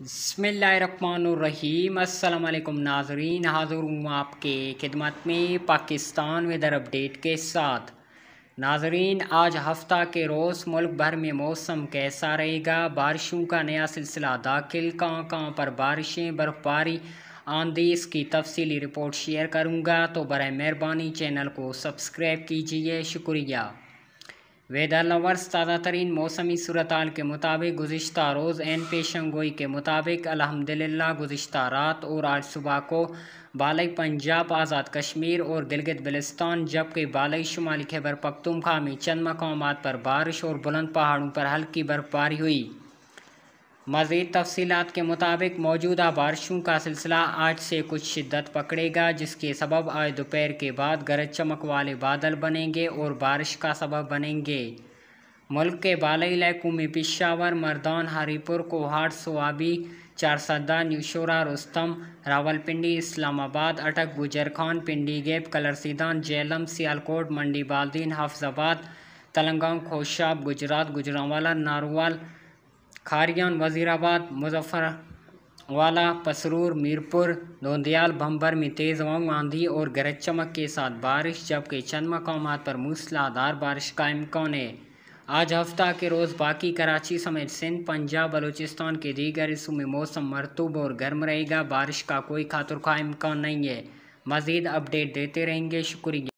बसमीम अल्लाम नाजरीन हाज़र हूँ आपके खिदमत में पाकिस्तान वेदर अपडेट के साथ नाजरीन आज हफ्ता के रोज़ मुल्क भर में मौसम कैसा रहेगा बारिशों का नया सिलसिला दाखिल कहाँ कहाँ पर बारिशें बर्फ़बारी आंधी इसकी तफसीली रिपोर्ट शेयर करूँगा तो बर मेहरबानी चैनल को सब्सक्राइब कीजिए शुक्रिया वेदर लवर्स ताज़ा तरीन मौसमी सूरत के मुताबिक गुज्त रोज़ एन पेशन गोई के मुताबिक अलहमदिल्ला गुज्त रात और आज सुबह को बालई पंजाब आज़ाद कश्मीर और गिलगित बलिस्तान जबकि बालई शुमाली खैबर पखतुमखा में चंद मकाम पर बारिश और बुलंद पहाड़ों पर हल्की बर्फबारी हुई मजीद तफसीत के मुताबिक मौजूदा बारिशों का सिलसिला आज से कुछ शिद्दत पकड़ेगा जिसके सबब आज दोपहर के बाद गरज चमक वाले बादल बनेंगे और बारिश का सबब बनेंगे मुल्क के बाली इलाकों में पिशावर मर्दान हरीपुर कोहाट सोआबी चारसदा न्यूशोरा रुस्तम रावलपिंडी इस्लामाबाद अटक गुजरखान पिंडी गेप कलरसीदान जेलम सियालकोट मंडी बालदीन हफ्जाबाद तलंगांग खोशाब गुजरात गुजरावाला नारोवाल खारियान वजीराबाद मुजफ्फर वाला पसरूर मीरपुर लोंदियाल भंबर में तेज़ हवाओं आंधी और गरज चमक के साथ बारिश जबकि चंद मकाम पर मूसलाधार बारिश का इम्कान है आज हफ्ता के रोज़ बाकी कराची समेत सिंध पंजाब बलूचिस्तान के दीगर हिस्सों में मौसम मरतूब और गर्म रहेगा बारिश का कोई खातुर का इम्कान नहीं है मज़ीद अपडेट देते रहेंगे शुक्रिया